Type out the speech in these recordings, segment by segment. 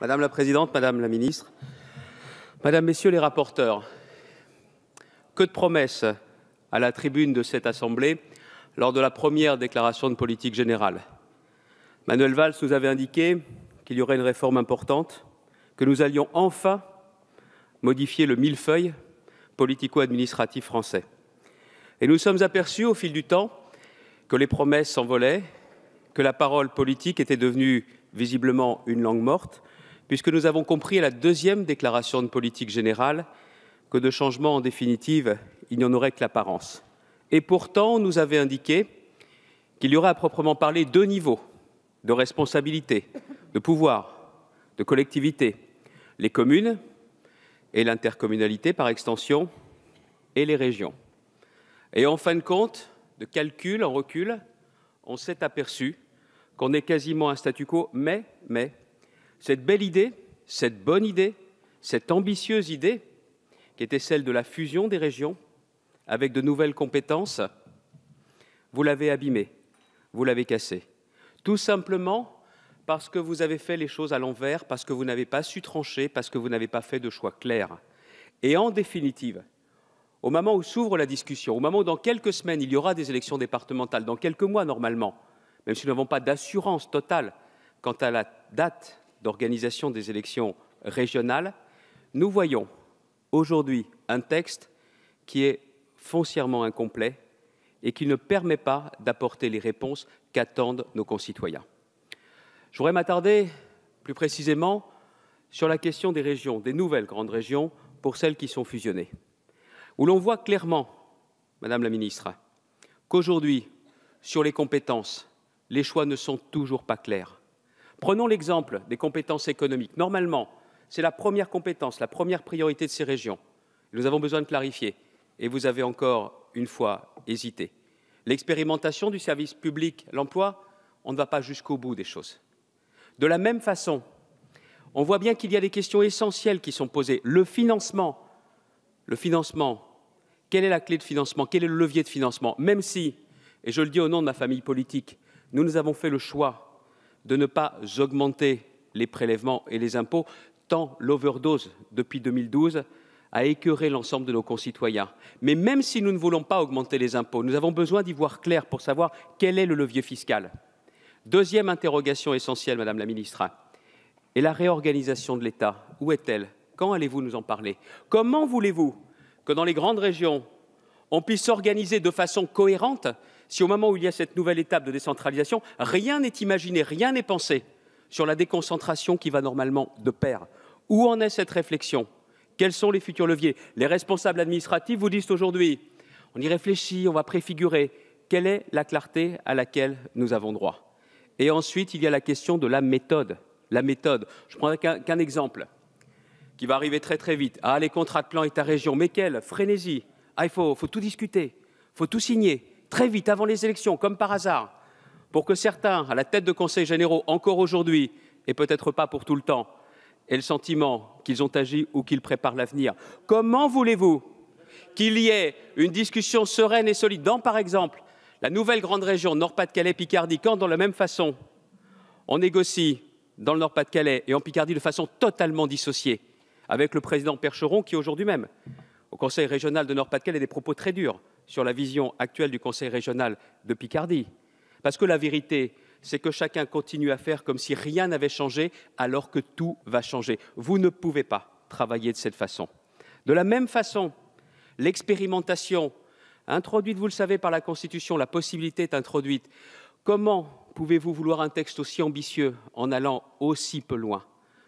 Madame la Présidente, Madame la Ministre, et Messieurs les rapporteurs, que de promesses à la tribune de cette Assemblée lors de la première déclaration de politique générale. Manuel Valls nous avait indiqué qu'il y aurait une réforme importante, que nous allions enfin modifier le millefeuille politico-administratif français. Et nous sommes aperçus au fil du temps que les promesses s'envolaient, que la parole politique était devenue visiblement une langue morte, puisque nous avons compris à la deuxième déclaration de politique générale que de changement en définitive, il n'y en aurait que l'apparence. Et pourtant, on nous avait indiqué qu'il y aurait à proprement parler deux niveaux de responsabilité, de pouvoir, de collectivité, les communes et l'intercommunalité par extension, et les régions. Et en fin de compte, de calcul en recul, on s'est aperçu qu'on est quasiment un statu quo, mais, mais, cette belle idée, cette bonne idée, cette ambitieuse idée, qui était celle de la fusion des régions avec de nouvelles compétences, vous l'avez abîmée, vous l'avez cassée. Tout simplement parce que vous avez fait les choses à l'envers, parce que vous n'avez pas su trancher, parce que vous n'avez pas fait de choix clairs. Et en définitive, au moment où s'ouvre la discussion, au moment où dans quelques semaines il y aura des élections départementales, dans quelques mois normalement, même si nous n'avons pas d'assurance totale quant à la date d'organisation des élections régionales, nous voyons aujourd'hui un texte qui est foncièrement incomplet et qui ne permet pas d'apporter les réponses qu'attendent nos concitoyens. Je voudrais m'attarder plus précisément sur la question des régions, des nouvelles grandes régions, pour celles qui sont fusionnées, où l'on voit clairement, Madame la Ministre, qu'aujourd'hui, sur les compétences, les choix ne sont toujours pas clairs. Prenons l'exemple des compétences économiques. Normalement, c'est la première compétence, la première priorité de ces régions. Nous avons besoin de clarifier et vous avez encore une fois hésité. L'expérimentation du service public, l'emploi, on ne va pas jusqu'au bout des choses. De la même façon, on voit bien qu'il y a des questions essentielles qui sont posées. Le financement, le financement, quelle est la clé de financement, quel est le levier de financement Même si, et je le dis au nom de ma famille politique, nous, nous avons fait le choix de ne pas augmenter les prélèvements et les impôts, tant l'overdose depuis 2012 a écœuré l'ensemble de nos concitoyens. Mais même si nous ne voulons pas augmenter les impôts, nous avons besoin d'y voir clair pour savoir quel est le levier fiscal. Deuxième interrogation essentielle, Madame la Ministre. est la réorganisation de l'État, où est-elle Quand allez-vous nous en parler Comment voulez-vous que dans les grandes régions, on puisse s'organiser de façon cohérente si au moment où il y a cette nouvelle étape de décentralisation, rien n'est imaginé, rien n'est pensé sur la déconcentration qui va normalement de pair Où en est cette réflexion Quels sont les futurs leviers Les responsables administratifs vous disent aujourd'hui, on y réfléchit, on va préfigurer. Quelle est la clarté à laquelle nous avons droit Et ensuite, il y a la question de la méthode. La méthode. Je prendrai qu'un exemple qui va arriver très très vite. Ah, les contrats de plan État-région, mais quelle frénésie ah, il faut, faut tout discuter, il faut tout signer très vite avant les élections, comme par hasard, pour que certains, à la tête de conseils généraux, encore aujourd'hui, et peut-être pas pour tout le temps, aient le sentiment qu'ils ont agi ou qu'ils préparent l'avenir. Comment voulez-vous qu'il y ait une discussion sereine et solide dans, par exemple, la nouvelle grande région Nord-Pas-de-Calais-Picardie, quand, dans la même façon, on négocie dans le Nord-Pas-de-Calais et en Picardie de façon totalement dissociée, avec le président Percheron qui, aujourd'hui même, au Conseil régional de Nord-Pas-de-Calais, a des propos très durs sur la vision actuelle du Conseil régional de Picardie. Parce que la vérité, c'est que chacun continue à faire comme si rien n'avait changé, alors que tout va changer. Vous ne pouvez pas travailler de cette façon. De la même façon, l'expérimentation introduite, vous le savez, par la Constitution, la possibilité est introduite. Comment pouvez-vous vouloir un texte aussi ambitieux en allant aussi peu loin,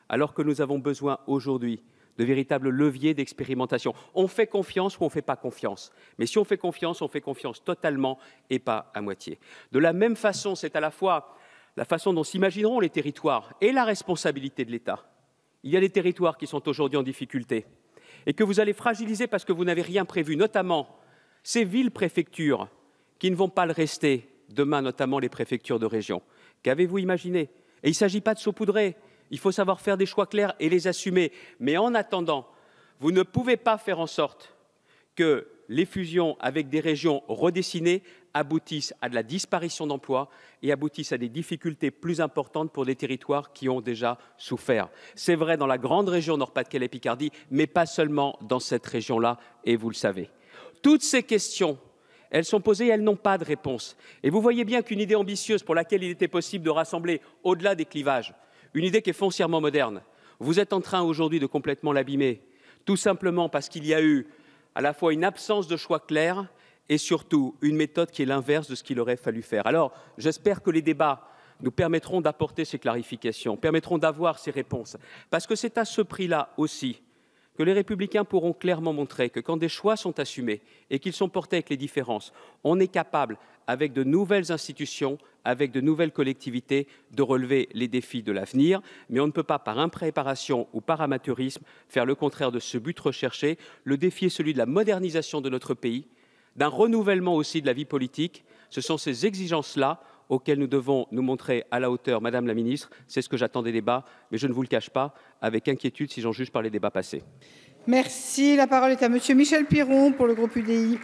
alors que nous avons besoin aujourd'hui de véritables leviers d'expérimentation. On fait confiance ou on ne fait pas confiance. Mais si on fait confiance, on fait confiance totalement et pas à moitié. De la même façon, c'est à la fois la façon dont s'imagineront les territoires et la responsabilité de l'État. Il y a des territoires qui sont aujourd'hui en difficulté et que vous allez fragiliser parce que vous n'avez rien prévu, notamment ces villes-préfectures qui ne vont pas le rester, demain notamment les préfectures de région. Qu'avez-vous imaginé Et il ne s'agit pas de saupoudrer, il faut savoir faire des choix clairs et les assumer. Mais en attendant, vous ne pouvez pas faire en sorte que les fusions avec des régions redessinées aboutissent à de la disparition d'emplois et aboutissent à des difficultés plus importantes pour des territoires qui ont déjà souffert. C'est vrai dans la grande région Nord-Pas-de-Calais-Picardie, mais pas seulement dans cette région-là, et vous le savez. Toutes ces questions, elles sont posées, elles n'ont pas de réponse. Et vous voyez bien qu'une idée ambitieuse pour laquelle il était possible de rassembler au-delà des clivages, une idée qui est foncièrement moderne. Vous êtes en train aujourd'hui de complètement l'abîmer, tout simplement parce qu'il y a eu à la fois une absence de choix clair et surtout une méthode qui est l'inverse de ce qu'il aurait fallu faire. Alors, j'espère que les débats nous permettront d'apporter ces clarifications, permettront d'avoir ces réponses, parce que c'est à ce prix-là aussi que les républicains pourront clairement montrer que quand des choix sont assumés et qu'ils sont portés avec les différences, on est capable, avec de nouvelles institutions, avec de nouvelles collectivités, de relever les défis de l'avenir, mais on ne peut pas, par impréparation ou par amateurisme, faire le contraire de ce but recherché. Le défi est celui de la modernisation de notre pays, d'un renouvellement aussi de la vie politique. Ce sont ces exigences-là auquel nous devons nous montrer à la hauteur, Madame la Ministre. C'est ce que j'attends des débats, mais je ne vous le cache pas, avec inquiétude si j'en juge par les débats passés. Merci. La parole est à Monsieur Michel Piron pour le groupe UDI.